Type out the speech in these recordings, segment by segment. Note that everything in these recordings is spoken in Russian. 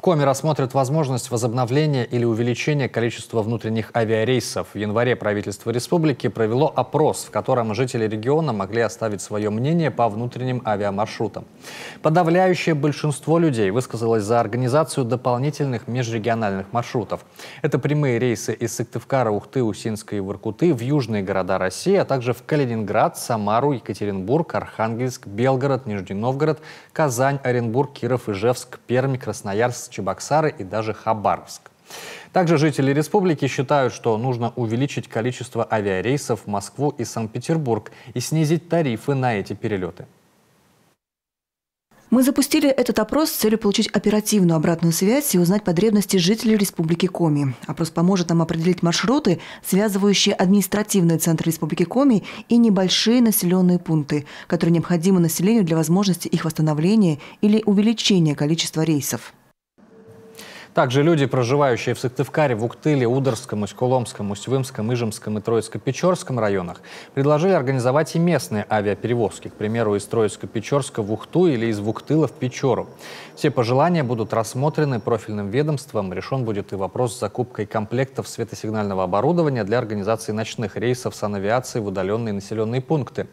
В Коме рассмотрят возможность возобновления или увеличения количества внутренних авиарейсов. В январе правительство республики провело опрос, в котором жители региона могли оставить свое мнение по внутренним авиамаршрутам. Подавляющее большинство людей высказалось за организацию дополнительных межрегиональных маршрутов. Это прямые рейсы из Сыктывкара, Ухты, Усинска и Воркуты в южные города России, а также в Калининград, Самару, Екатеринбург, Архангельск, Белгород, Нижний Новгород, Казань, Оренбург, Киров, Ижевск, Пермь, Красноярск, Чебоксары и даже Хабаровск. Также жители республики считают, что нужно увеличить количество авиарейсов в Москву и Санкт-Петербург и снизить тарифы на эти перелеты. Мы запустили этот опрос с целью получить оперативную обратную связь и узнать потребности жителей Республики Коми. Опрос поможет нам определить маршруты, связывающие административные центры Республики Коми и небольшие населенные пункты, которые необходимы населению для возможности их восстановления или увеличения количества рейсов. Также люди, проживающие в Сыктывкаре, Вуктыле, Ударском, Усть-Куломском, Усть-Вымском, Ижемском и Троицко-Печорском районах предложили организовать и местные авиаперевозки, к примеру, из Троицко-Печорска в Ухту или из Вуктыла в Печору. Все пожелания будут рассмотрены профильным ведомством. Решен будет и вопрос с закупкой комплектов светосигнального оборудования для организации ночных рейсов санавиации в удаленные населенные пункты.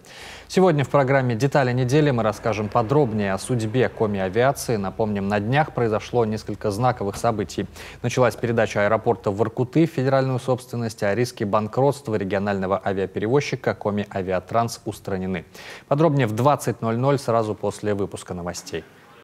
Сегодня в программе «Детали недели» мы расскажем подробнее о судьбе коми-авиации. Напомним, на днях произошло несколько знаковых событий. Началась передача аэропорта в Иркуты в федеральную собственность, а риски банкротства регионального авиаперевозчика коми-авиатранс устранены. Подробнее в 20.00 сразу после выпуска новостей.